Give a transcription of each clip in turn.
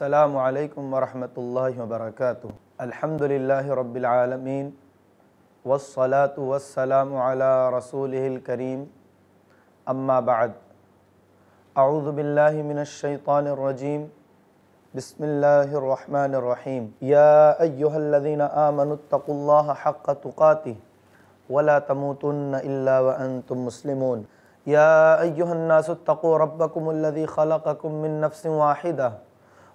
السلام عليكم ورحمة الله وبركاته الحمد لله رب العالمين والصلاة والسلام على رسوله الكريم أما بعد أعوذ بالله من الشيطان الرجيم بسم الله الرحمن الرحيم يا أيها الذين آمنوا اتقوا الله حق تقاته ولا تموتن إلا وأنتم مسلمون يا أيها الناس اتقوا ربكم الذي خلقكم من نفس واحدة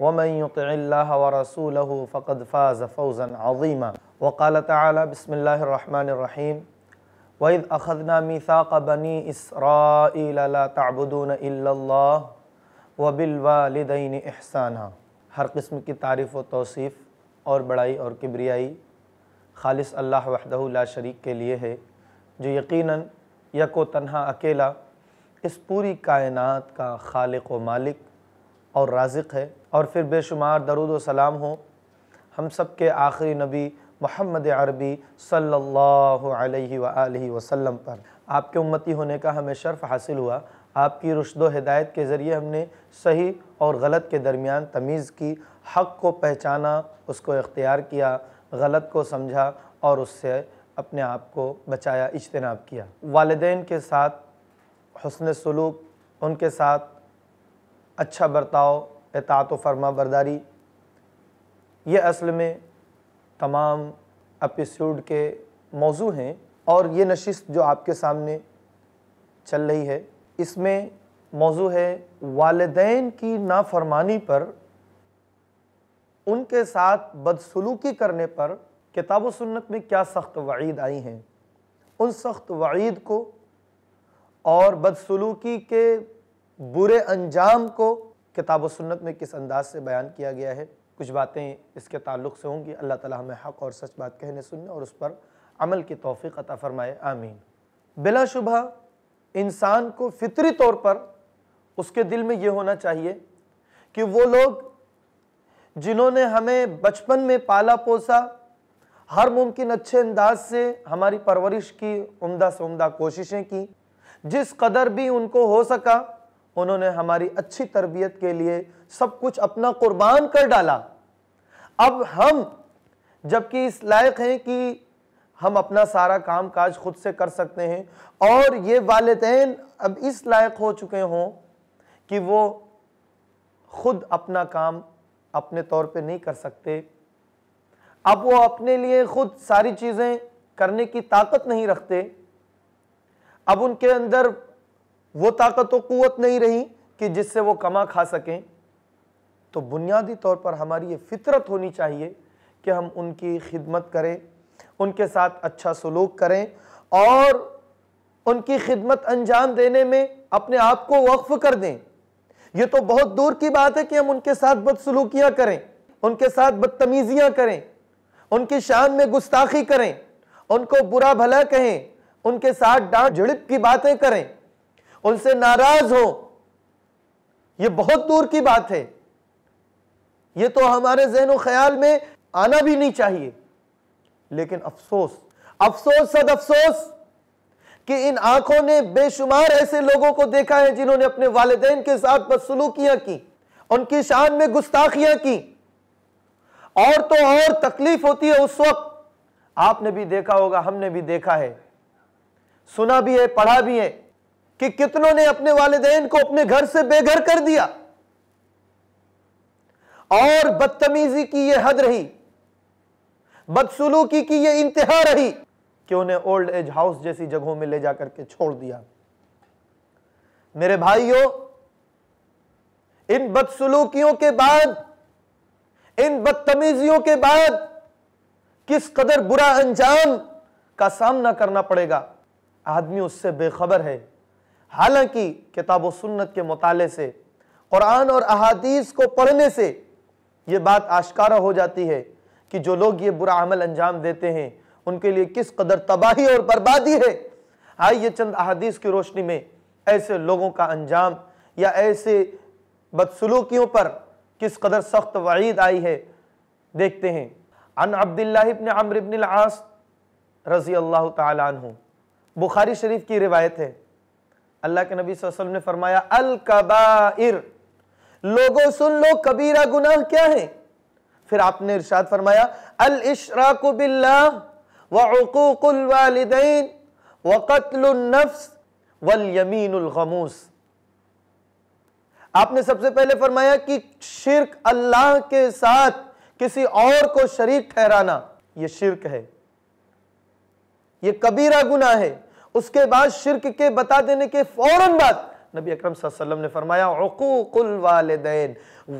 वमन यतिल्लासूल फ़कद फ़ाज़ फ़ौज़न अज़ीमा वक़ाल ताली बसमीम वईद अखदना मीसाक़ बनी इसरा तबुदून वबिलवालदीन एहसाना हर किस्म की तारीफ़ व तोसीफ़ और बड़ाई और किबरियाई खालिस अल्लाह वहदहुल्ला शरीक के लिए है जो यकीनन यको तनहा अकेला इस पूरी कायनात का खालिक व मालिक और राजिक है और फिर बेशुमार दरुद सलाम हो हम सब के आखिरी नबी मोहम्मद अरबी सल्लल्लाहु अलैहि सल्ला वसल्लम पर आपके उम्मती होने का हमें शर्फ हासिल हुआ आपकी रुशद हिदायत के ज़रिए हमने सही और गलत के दरमियान तमीज़ की हक़ को पहचाना उसको इख्तियार किया गलत को समझा और उससे अपने आप को बचाया इजतनाब किया वालदेन के साथ हसन सलूक उनके साथ अच्छा बर्ताव एतात फरमा बरदारी ये असल में तमाम एपिसोड के मौजू हैं और ये नशस्त जो आपके सामने चल रही है इसमें मौजू है वालदेन की नाफरमानी पर उनके साथ बदसलूकी करने पर किताब सुन्नत में क्या सख्त वईद आई हैं उन सख्त वईद को और बदसलूकी के बुरे अंजाम को किताब व सुन्नत में किस अंदाज से बयान किया गया है कुछ बातें इसके ताल्लुक से होंगी अल्लाह ताला हमें हक और सच बात कहने सुनने और उस पर अमल की तोफ़ी अता फ़रमाए आमीन बिलाशुबह इंसान को फितरी तौर पर उसके दिल में ये होना चाहिए कि वो लोग जिन्होंने हमें बचपन में पाला पोसा हर मुमकिन अच्छे अंदाज से हमारी परवरिश की उम्दा से उम्दा कोशिशें की जिस कदर भी उनको हो सका उन्होंने हमारी अच्छी तरबियत के लिए सब कुछ अपना कुर्बान कर डाला अब हम जबकि इस लायक हैं कि हम अपना सारा काम काज खुद से कर सकते हैं और ये वालदेन अब इस लायक हो चुके हों कि वो खुद अपना काम अपने तौर पे नहीं कर सकते अब वो अपने लिए खुद सारी चीज़ें करने की ताकत नहीं रखते अब उनके अंदर वो ताकत व क़वत नहीं रही कि जिससे वो कमा खा सकें तो बुनियादी तौर पर हमारी ये फितरत होनी चाहिए कि हम उनकी खिदमत करें उनके साथ अच्छा सलूक करें और उनकी खिदमत अंजाम देने में अपने आप को वक्फ कर दें ये तो बहुत दूर की बात है कि हम उनके साथ बदसलूकियाँ करें उनके साथ बदतमीज़ियाँ करें उनकी शान में गुस्ताखी करें उनको बुरा भला कहें उनके साथ डांट झड़प की बातें करें उनसे नाराज हो यह बहुत दूर की बात है यह तो हमारे जहन ख्याल में आना भी नहीं चाहिए लेकिन अफसोस अफसोस सद अफसोस कि इन आंखों ने बेशुमार ऐसे लोगों को देखा है जिन्होंने अपने वालदेन के साथ बदसलूकियां की उनकी शान में गुस्ताखियां की और तो और तकलीफ होती है उस वक्त आपने भी देखा होगा हमने भी देखा है सुना भी है पढ़ा भी है कि कितनों ने अपने वालदेन को अपने घर से बेघर कर दिया और बदतमीजी की यह हद रही बदसुलूकी की यह इंतहा रही कि उन्हें ओल्ड एज हाउस जैसी जगहों में ले जाकर के छोड़ दिया मेरे भाइयों इन बदसुलूकियों के बाद इन बदतमीजियों के बाद किस कदर बुरा अंजाम का सामना करना पड़ेगा आदमी उससे बेखबर है हालांकि किताब सुन्नत के मताले से कुरान और अहादीस को पढ़ने से ये बात आश्कारा हो जाती है कि जो लोग ये बुरा अमल अंजाम देते हैं उनके लिए किस कदर तबाही और बर्बादी है आइए चंद अहादीस की रोशनी में ऐसे लोगों का अंजाम या ऐसे बदसलूकियों पर किस कदर सख्त वईद आई है देखते हैं अन अब्दुल्लाबन अमरबन आस रज़ी अल्लाह तु बुखारी शरीफ की रिवायत है अल्लाह के नबी वसल्लम ने फरमाया अल कबाइर लोगों सुन लो कबीरा गुनाह क्या है फिर आपने इरशाद फरमाया अल इशराक वालिदैन व क़त्लुन नफ्स वल यमीनुल गमूस आपने सबसे पहले फरमाया कि शिर्क अल्लाह के साथ किसी और को शरीक ठहराना यह शिर्क है यह कबीरा गुना है उसके बाद शिरक के बता देने के फौरन बाद नबी अकरम वसल्लम ने फरमाया हकूकुल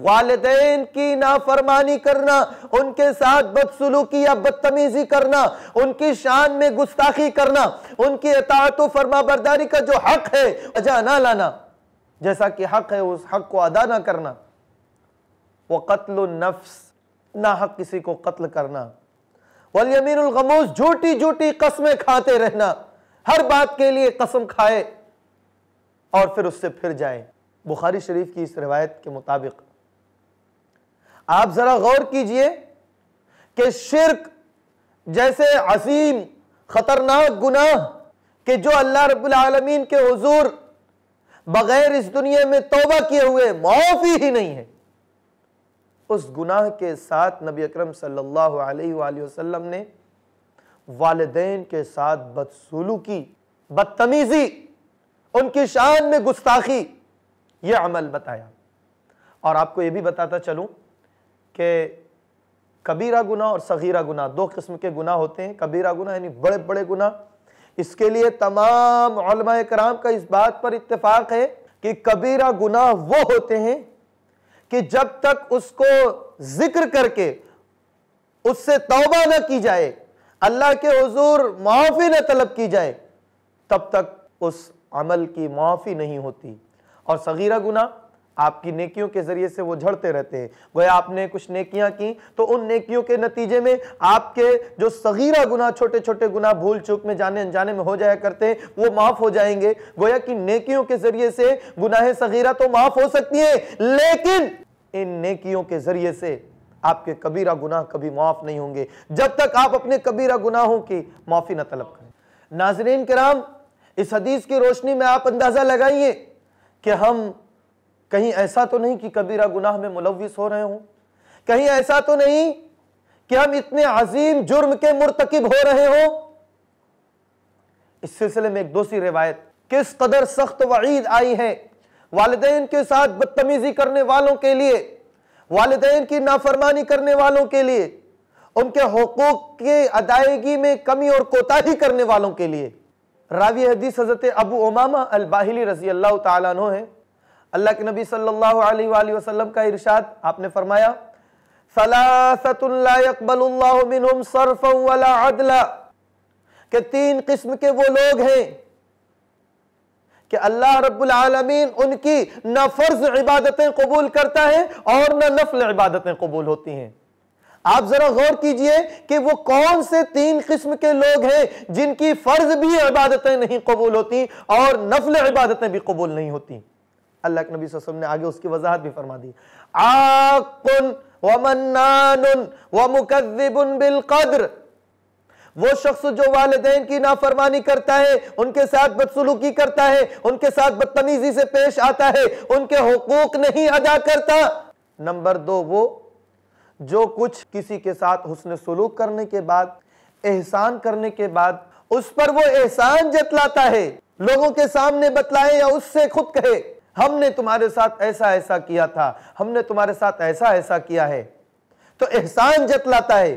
वालदेन की नाफरमानी करना उनके साथ बदसलूकी या बदतमीजी करना उनकी शान में गुस्ताखी करना उनकी अतात फरमाबरदारी का जो हक है अजा ना लाना जैसा कि हक है उस हक को अदा ना करना वह कत्ल नफ्स ना हक किसी को कत्ल करना वलियमीन गमूस झूठी झूठी कस्में खाते रहना हर बात के लिए कसम खाए और फिर उससे फिर जाए बुखारी शरीफ की इस रिवायत के मुताबिक आप जरा गौर कीजिए कि शिरक जैसे अजीम खतरनाक गुनाह कि जो अल्लाह रबालमीन के हजूर बगैर इस दुनिया में तोबा किए हुए माफी ही नहीं है उस गुनाह के साथ नबी अकरम सल्लल्लाहु अलैहि वसल्लम ने वालदेन के साथ बदसलूकी बदतमीजी उनकी शान में गुस्ताखी यह अमल बताया और आपको यह भी बताता चलूं कि कबीरा गुना और सगीरा गुना दो किस्म के गुना होते हैं कबीरा गुना यानी बड़े बड़े गुना इसके लिए तमाम कराम का इस बात पर इत्तेफाक है कि कबीरा गुना वो होते हैं कि जब तक उसको जिक्र करके उससे तौबा ना की जाए अल्लाह के हजूर माफ़ी न तलब की जाए तब तक उस अमल की माफ़ी नहीं होती और सगीरा गुना आपकी नेकियों के ज़रिए से वो झड़ते रहते हैं गोया आपने कुछ नेकियां की तो उन नेकियों के नतीजे में आपके जो सगीरा गुना छोटे छोटे गुना भूल चूक में जाने अनजाने में हो जाया करते हैं वो माफ़ हो जाएंगे गोया कि नेकियों के ज़रिए से गुनाह सगीरा तो माफ़ हो सकती है लेकिन इन नेकियों के ज़रिए से आपके कबीरा गुनाह कभी माफ़ नहीं होंगे जब तक आप अपने कबीरा गुनाहों की माफ़ी न तलब करें नाजरीन कराम इस हदीस की रोशनी में आप अंदाज़ा लगाइए कि हम कहीं ऐसा तो नहीं कि कबीरा गुनाह में मुलविस हो रहे हों कहीं ऐसा तो नहीं कि हम इतने अजीम जुर्म के मुरतकब हो रहे हों इस सिलसिले में एक दूसरी रिवायत किस कदर सख्त वईद आई है वालदेन के साथ बदतमीजी करने वालों के लिए वालदेन की नाफरमानी करने वालों के लिए उनके हकूक की अदायगी में कमी और कोताही करने वालों के लिए रावी हदीस हज़रत अबू उमामा अलबाहिली रजी अल्लाह तु है अल्लाह के नबी सल्लल्लाहु अलैहि वसल्लम का इरशाद आपने फरमाया सरफ़ वला अदला के तीन किस्म के वो लोग हैं कि अल्लाह रबालमीन उनकी न फ़र्ज इबादतें कबूल करता है और न नफल इबादतें कबूल होती हैं आप ज़रा गौर कीजिए कि वो कौन से तीन किस्म के लोग हैं जिनकी फ़र्ज भी इबादतें नहीं कबूल होती और नफल इबादतें भी कबूल नहीं होती अल्लाह के नबी वसम ने आगे उसकी वजाहत भी फरमा दी आकुन वमन्नानुन व बिल कद्र वो शख्स जो वाले की नाफरमानी करता है उनके साथ बदसलूकी करता है उनके साथ बदतमीजी से पेश आता है उनके हकूक नहीं अदा करता नंबर दो वो जो कुछ किसी के साथ हुसन सलूक करने के बाद एहसान करने के बाद उस पर वो एहसान जतलाता है लोगों के सामने बतलाए या उससे खुद कहे हमने तुम्हारे साथ ऐसा ऐसा किया था हमने तुम्हारे साथ ऐसा ऐसा किया है तो एहसान जतलाता है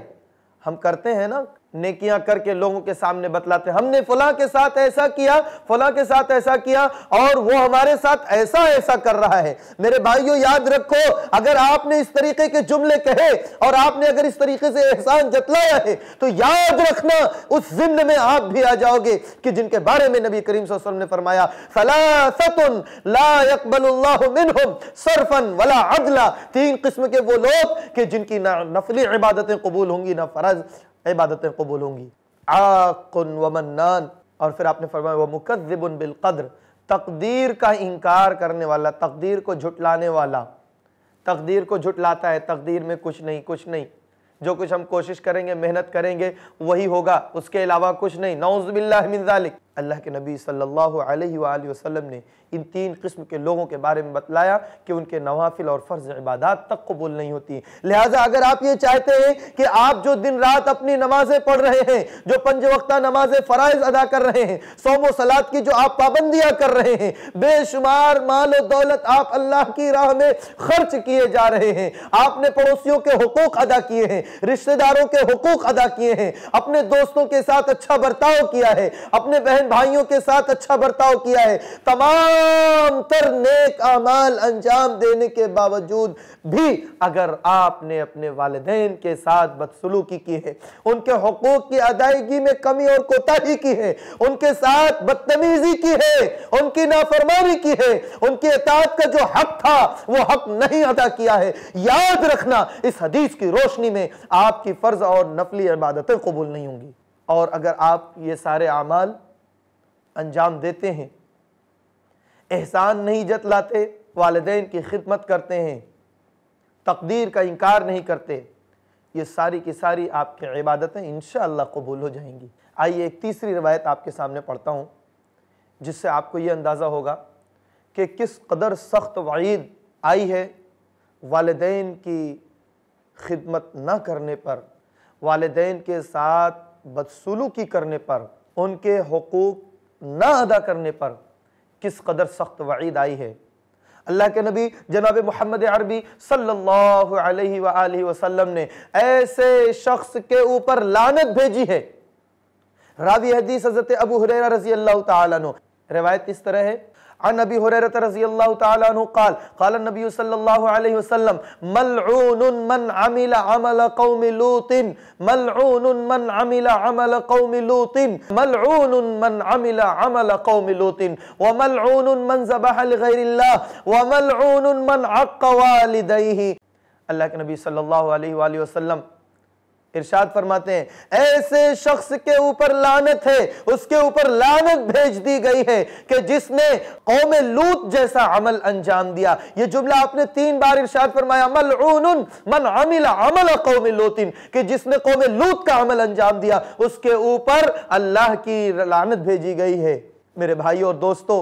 हम करते हैं ना नेकियां करके लोगों के सामने बतलाते हमने फला के साथ ऐसा किया फला के साथ ऐसा किया और वो हमारे साथ ऐसा ऐसा कर रहा है मेरे भाइयों याद रखो अगर आपने इस तरीके के जुमले कहे और आपने अगर इस तरीके से एहसान जतलाया है तो याद रखना उस जिम्न में आप भी आ जाओगे कि जिनके बारे में नबी करीम ने फरमाया फला अदला तीन किस्म के वो लोग कि जिनकी ना नफली इबादतें कबूल होंगी ना फर्ज इबादतें कबूल होंगी आकुन वमन्नान और फिर आपने फरमाया वह मुकदबिन बिलकद्र तकदीर का इनकार करने वाला तकदीर को झुटलाने वाला तकदीर को झुटलाता है तकदीर में कुछ नहीं कुछ नहीं जो कुछ हम कोशिश करेंगे मेहनत करेंगे वही होगा उसके अलावा कुछ नहीं नौजबिल्ला अल्लाह के नबी सल्लल्लाहु अलैहि वसल्लम ने इन तीन किस्म के लोगों के बारे में बतलाया कि उनके नवाफिल और फ़र्ज़ इबादत तक कबूल नहीं होती लिहाजा अगर आप ये चाहते हैं कि आप जो दिन रात अपनी नमाज़ें पढ़ रहे हैं जो पंज वक्ता नमाज फ़राइज़ अदा कर रहे हैं सोमो सलाद की जो आप पाबंदियाँ कर रहे हैं बेशुमार माल दौलत आप अल्लाह की राह में खर्च किए जा रहे हैं आपने पड़ोसियों के हकूक अदा किए हैं रिश्तेदारों के हकूक अदा किए हैं अपने दोस्तों के साथ अच्छा बर्ताव किया है अपने बहन भाइयों के साथ अच्छा बर्ताव किया है तमाम तर नेक अमाल अंजाम देने के बावजूद भी अगर आपने अपने वालदेन के साथ बदसलूकी की है उनके हकूक की अदायगी में कमी और कोताही की है उनके साथ बदतमीजी की है उनकी नाफरमानी की है उनके एतात का जो हक था वो हक नहीं अदा किया है याद रखना इस हदीस की रोशनी में आपकी फर्ज और नफली इबादतें कबूल नहीं होंगी और अगर आप ये सारे अमाल अंजाम देते हैं एहसान नहीं जतलाते वालदेन की खिदमत करते हैं तकदीर का इनकार नहीं करते ये सारी की सारी आपकी इबादतें इन कबूल हो जाएंगी आइए एक तीसरी रवायत आपके सामने पढ़ता हूँ जिससे आपको ये अंदाज़ा होगा कि किस कदर सख्त वईद आई है वालदेन की खिदमत न करने पर वालदेन के साथ बदसलूकी करने पर उनके हकूक़ ना अदा करने पर किस कदर सख्त वईद आई है अल्लाह के नबी जनाब मोहम्मद अरबी सल्लल्लाहु अलैहि वआलैहि वसल्लम ने ऐसे शख्स के ऊपर लानत भेजी है रावी हदीस हजरत अबू हुरैरा रजी अल्लाह तआला नो रिवायत इस तरह है عن أبي هريرة رضي الله تعالى عنه قال قال النبي صلى الله عليه وسلم ملعون من عمل عمل قوم لوط ملعون من عمل عمل قوم لوط ملعون من عمل عمل قوم لوط وملعون من ذبح لغير الله وملعون من عق والديه الله صلی اللہ علیہ وآلہ وسلم इरशाद फरमाते हैं ऐसे शख्स के ऊपर लानत है उसके ऊपर लानत भेज दी गई है कि जिसने कौम लूत जैसा अमल अंजाम दिया ये जुमला आपने तीन बार इरशाद फरमाया अमल ऊन मन अमिल अमल कौम लोतिन कि जिसने कौम लूत का अमल अंजाम दिया उसके ऊपर अल्लाह की लानत भेजी गई है मेरे भाई और दोस्तों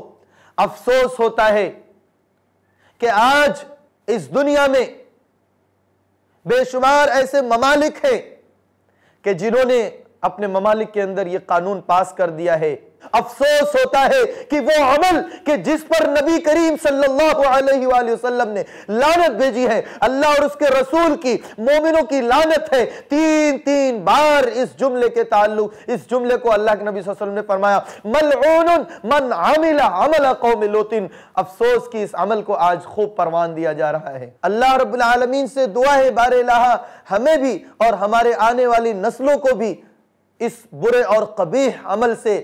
अफसोस होता है कि आज इस दुनिया में बेशुमार ऐसे ममालिक हैं कि जिन्होंने अपने ममालिक के अंदर ये कानून पास कर दिया है अफसोस होता है कि वो अमल के जिस पर नबी करीम सल्लल्लाहु अलैहि वसल्लम ने लानत भेजी है अल्लाह और उसके रसूल की मोमिनों की लानत है तीन तीन बार इस जुमले के ताल्लुक इस जुमले को अल्लाह के नबी वसल्लम ने फरमाया मलऊन मन आमिला अमल कौम लोतिन अफसोस की इस अमल को आज खूब परवान दिया जा रहा है अल्लाह रब्बुल आलमीन से दुआ है बार लाहा हमें भी और हमारे आने वाली नस्लों को भी इस बुरे और कबीह अमल से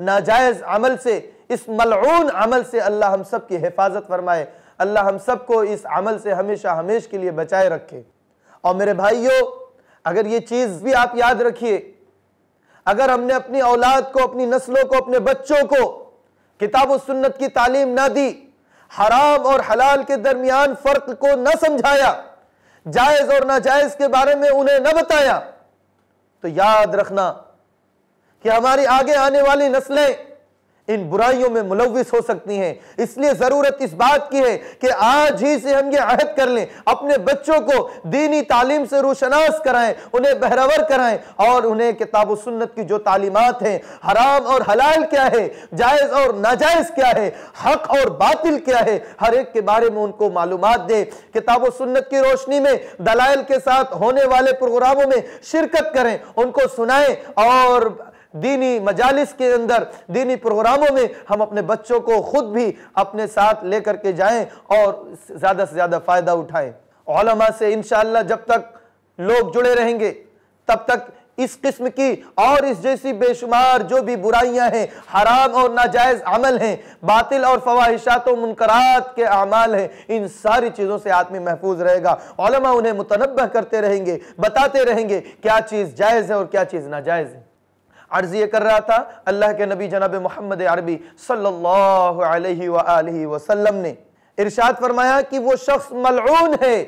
नाजायज़ अमल से इस मलून अमल से अल्लाह हम सब की हिफाजत फरमाए अल्लाह हम सब को इस अमल से हमेशा हमेश के लिए बचाए रखे और मेरे भाइयों अगर ये चीज़ भी आप याद रखिए अगर हमने अपनी औलाद को अपनी नस्लों को अपने बच्चों को किताब सुन्नत की तालीम ना दी हराम और हलाल के दरमियान फ़र्क को न समझाया जायज़ और नाजायज़ के बारे में उन्हें न बताया तो याद रखना कि हमारी आगे आने वाली नस्लें इन बुराइयों में मुलविस हो सकती हैं इसलिए ज़रूरत इस बात की है कि आज ही से हम ये अहद कर लें अपने बच्चों को दीनी तालीम से रोशनास कराएं उन्हें बहरावर कराएं और उन्हें किताब सुन्नत की जो तालीमत हैं हराम और हलाल क्या है जायज़ और नाजायज़ क्या है हक और बातिल क्या है हर एक के बारे में उनको मालूम दें किताब सुन्नत की रोशनी में दलाइल के साथ होने वाले प्रोग्रामों में शिरकत करें उनको सुनाएं और दीनी मजालिस के अंदर दीनी प्रोग्रामों में हम अपने बच्चों को खुद भी अपने साथ लेकर के जाएं और ज़्यादा से ज़्यादा फ़ायदा उठाएं ओलमा से इन जब तक लोग जुड़े रहेंगे तब तक इस किस्म की और इस जैसी बेशुमार जो भी बुराइयां हैं हराम और नाजायज़ अमल हैं बातिल और फवाहिशात मुनकरात के अमाल हैं इन सारी चीज़ों से आदमी महफूज रहेगा उन्हें मुतनब करते रहेंगे बताते रहेंगे क्या चीज़ जायज़ है और क्या चीज़ नाजायज़ है अर्ज ये कर रहा था अल्लाह के नबी जनाब मोहम्मद अरबी सल्लल्लाहु ने इरशाद फरमाया कि वो शख्स मलून है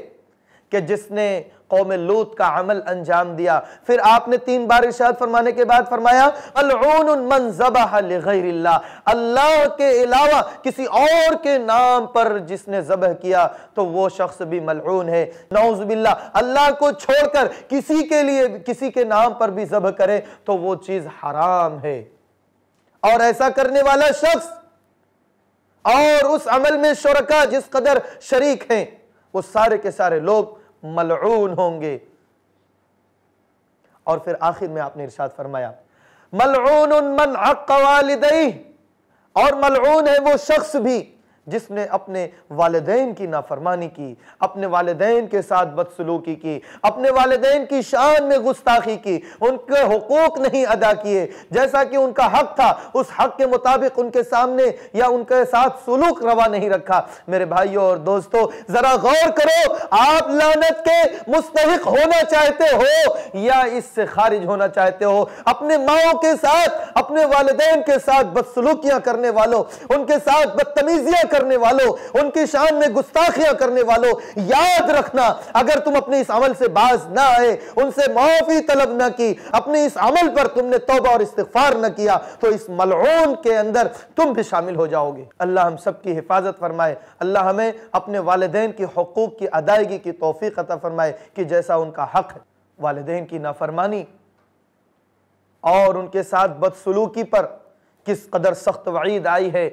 कि जिसने कौम लूत का अमल अंजाम दिया फिर आपने तीन बार इशाद फरमाने के बाद फरमाया अल्लाह के अलावा किसी और के नाम पर जिसने जबह किया तो वो शख्स भी मलून है नौजबिल्ला अल्लाह को छोड़कर किसी के लिए किसी के नाम पर भी जबह करे तो वो चीज हराम है और ऐसा करने वाला शख्स और उस अमल में शुरका जिस कदर शरीक हैं वो सारे के सारे लोग मलून होंगे और फिर आखिर में आपने इरशाद फरमाया मलून मन वालिदई और मलून है वो शख्स भी जिसने अपने वालदेन की नाफरमानी की अपने वालदेन के साथ बदसलूकी की अपने वालदेन की शान में गुस्ताखी की उनके हकूक नहीं अदा किए जैसा कि उनका हक था उस हक के मुताबिक उनके सामने या उनके साथ सुलूक रवा नहीं रखा मेरे भाइयों और दोस्तों जरा गौर करो आप लानत के मुस्तक होना चाहते हो या इससे खारिज होना चाहते हो अपने माओ के साथ अपने वालदेन के साथ बदसलूकियां करने वालों उनके साथ बदतमीजियां कर करने वालों उनकी शान में गुस्ताखियां करने वालों याद रखना अगर तुम अपने इस अमल से बाज ना आए उनसे माफी तलब ना की अपने इस अमल पर तुमने तोबा और इस्तफार ना किया तो इस मलून के अंदर तुम भी शामिल हो जाओगे अल्लाह हम सबकी हिफाजत फरमाए अल्लाह हमें अपने वालदेन के हकूक़ की अदायगी की तोफ़ी अता फरमाए कि जैसा उनका हक है वालदेन की नाफरमानी और उनके साथ बदसलूकी पर किस कदर सख्त वईद आई है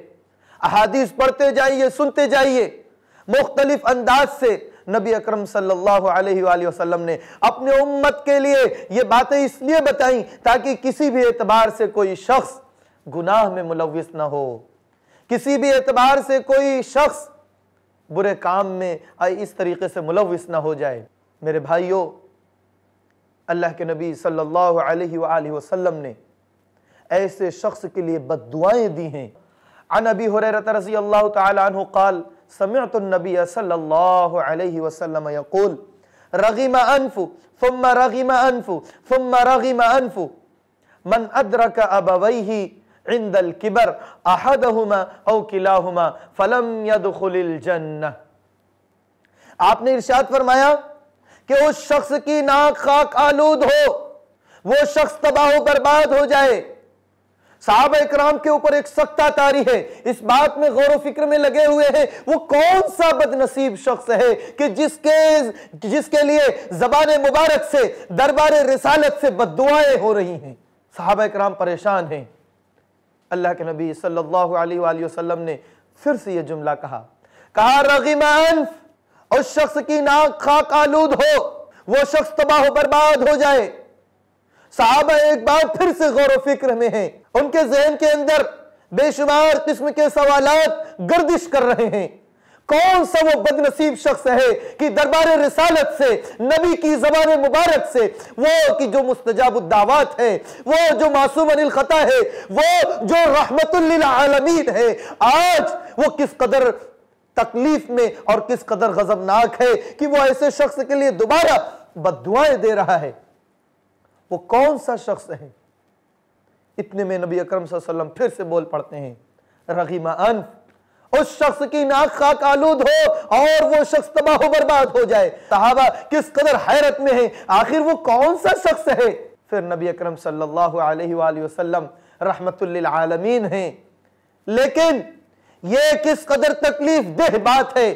अहादीस पढ़ते जाइए सुनते जाइए मुख्तलिफ अंदाज से नबी अकरम सल्लल्लाहु अलैहि वसल्लम ने अपने उम्मत के लिए ये बातें इसलिए बताई ताकि किसी भी एतबार से कोई शख्स गुनाह में मुलविस ना हो किसी भी एतबार से कोई शख्स बुरे काम में इस तरीके से मुलविस ना हो जाए मेरे भाइयों अल्लाह के नबी सल्लल्लाहु अलैहि वसल्लम ने ऐसे शख्स के लिए बद दी हैं هريره رضي الله تعالى عنه قال سمعت النبي صلى الله عليه وسلم يقول رغم انف ثم رغم انف ثم رغم انف من ادرك ابويه عند الكبر احدهما او كلاهما فلم يدخل الجنه आपने इरशाद फरमाया कि उस शख्स की नाक खाक आलूद हो वो शख्स तबाह बर्बाद हो जाए साहब इक्राम के ऊपर एक सख्ता तारी है इस बात में गौर फिक्र में लगे हुए हैं वो कौन सा बदनसीब शख्स है कि जिसके जिसके लिए जबान मुबारक से दरबार रिसालत से बदुआएं हो रही हैं साहब इक्राम परेशान हैं अल्लाह के नबी सल्लल्लाहु अलैहि वसल्लम ने फिर से यह जुमला कहा कहा रगीमान उस शख्स की नाक खाक आलूद हो वो शख्स तबाह बर्बाद हो जाए साहब एक बार फिर से गौर फिक्र में हैं उनके जहन के अंदर बेशुमार किस्म के सवाल गर्दिश कर रहे हैं कौन सा वो बदनसीब शख्स है कि दरबार रिसालत से नबी की जबान मुबारक से वो कि जो मुस्तजाब दावत है वो जो मासूम अनिल खता है वो जो रहमतुल्लिलामीन है आज वो किस कदर तकलीफ में और किस कदर गजबनाक है कि वो ऐसे शख्स के लिए दोबारा बद दे रहा है वो कौन सा शख्स है इतने में नबी अकरम वसल्लम फिर से बोल पड़ते हैं रगीमा अन उस शख्स की नाक खाक आलूद हो और वो शख्स तबाह बर्बाद हो जाए सहाबा किस कदर हैरत में है आखिर वो कौन सा शख्स है फिर नबी अकरम सल्लल्लाहु अलैहि वसल्लम रहमतुल्लिलालमीन लेकिन ये किस कदर तकलीफ देह बात है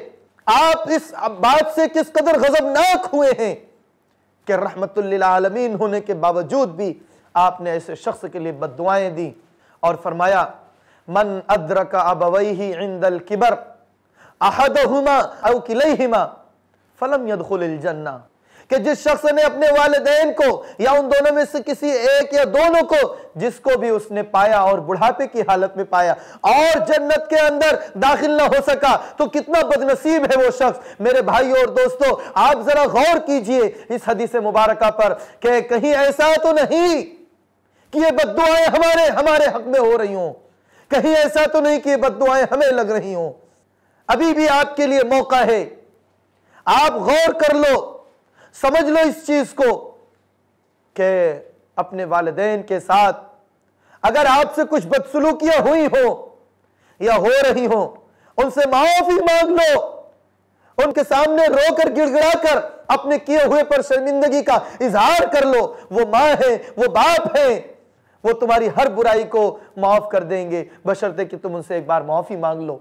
आप इस बात से किस कदर गजबनाक हुए हैं रहमत आलमीन होने के बावजूद भी आपने ऐसे शख्स के लिए बद दी और फरमाया मन अदरक अबवई ही इंदल किबर अहद हुमा किलहिमा फलम यदुल जन्ना कि जिस शख्स ने अपने वाले को या उन दोनों में से किसी एक या दोनों को जिसको भी उसने पाया और बुढ़ापे की हालत में पाया और जन्नत के अंदर दाखिल ना हो सका तो कितना बदनसीब है वो शख्स मेरे भाई और दोस्तों आप जरा गौर कीजिए इस हदीस मुबारक पर कि कहीं ऐसा तो नहीं कि ये बदुआएं हमारे हमारे हक में हो रही हूं कहीं ऐसा तो नहीं कि ये बदुआएं हमें लग रही हूं अभी भी आपके लिए मौका है आप गौर कर लो समझ लो इस चीज को कि अपने वालदेन के साथ अगर आपसे कुछ बदसलूकियां हुई हो या हो रही हो उनसे माफी मांग लो उनके सामने रोकर गिड़गिड़ा कर अपने किए हुए पर शर्मिंदगी का इजहार कर लो वो माँ है वो बाप है वो तुम्हारी हर बुराई को माफ कर देंगे बशर्ते कि तुम उनसे एक बार माफी मांग लो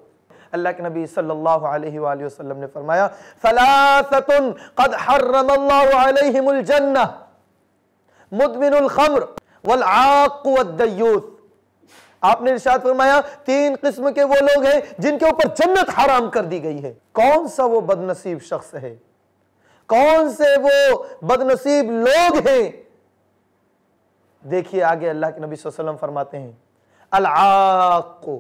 अल्लाह के नबी सल्लल्लाहु अलैहि वसल्लम ने फरमाया قد حرم الله عليهم जन्नह مدمن الخمر والعاق والديوث आपने इरशाद फरमाया तीन किस्म के वो लोग हैं जिनके ऊपर जन्नत हराम कर दी गई है कौन सा वो बदनसीब शख्स है कौन से वो बदनसीब लोग हैं देखिए आगे अल्लाह के नबी सल्लल्लाहु अलैहि वसल्लम फरमाते हैं अल अलाको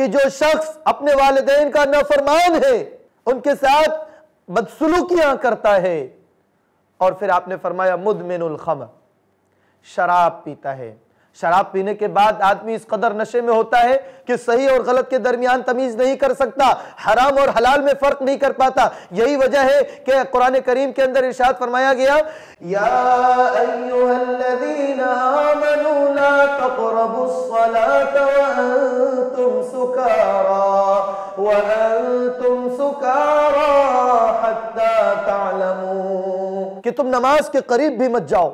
कि जो शख्स अपने वालदेन का नफरमान है उनके साथ बदसलूकियां करता है और फिर आपने फरमाया मुदमिन खमर शराब पीता है शराब पीने के बाद आदमी इस कदर नशे में होता है कि सही और गलत के दरमियान तमीज नहीं कर सकता हराम और हलाल में फर्क नहीं कर पाता यही वजह है कि कुरान करीम के अंदर इर्शाद फरमाया गया या कि तुम नमाज के करीब भी मत जाओ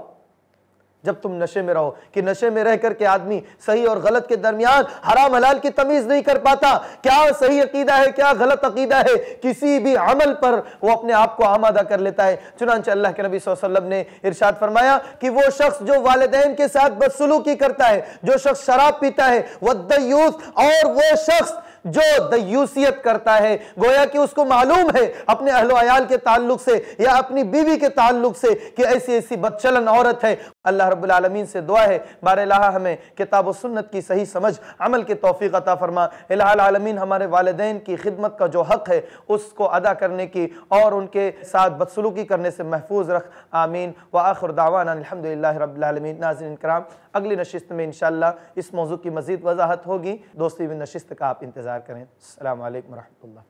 जब तुम नशे में रहो कि नशे में रह करके आदमी सही और गलत के दरमियान हराम हलाल की तमीज़ नहीं कर पाता क्या सही अकीदा है क्या गलत अकीदा है किसी भी अमल पर वो अपने आप को आमादा कर लेता है चुनाच अल्लाह के नबी वसल्लम ने इरशाद फरमाया कि वो शख्स जो वालदेन के साथ बदसलूकी करता है जो शख्स शराब पीता है वदयूस और वो शख्स जो दयूसियत करता है गोया कि उसको मालूम है अपने अहलोयाल के ताल्लुक से या अपनी बीवी के ताल्लुक से कि ऐसी ऐसी बदचलन औरत है अल्लाह रबालमीन से दुआ है बार हमें किताब सुन्नत की सही समझ अमल की तोफ़ी अता फ़रमा अलामीन हमारे वालदेन की खिदमत का जो हक़ है उसको अदा करने की और उनके साथ बदसलूकी करने से महफूज रख आमीन व आखिर दावान रबालमीन नाजिन कराम अगली नशस्त में इनशा इस मौजू की मज़ीद वजाहत होगी दोस्ती में नशस्त का आप इंतज़ार करें अल्लाम वरहमल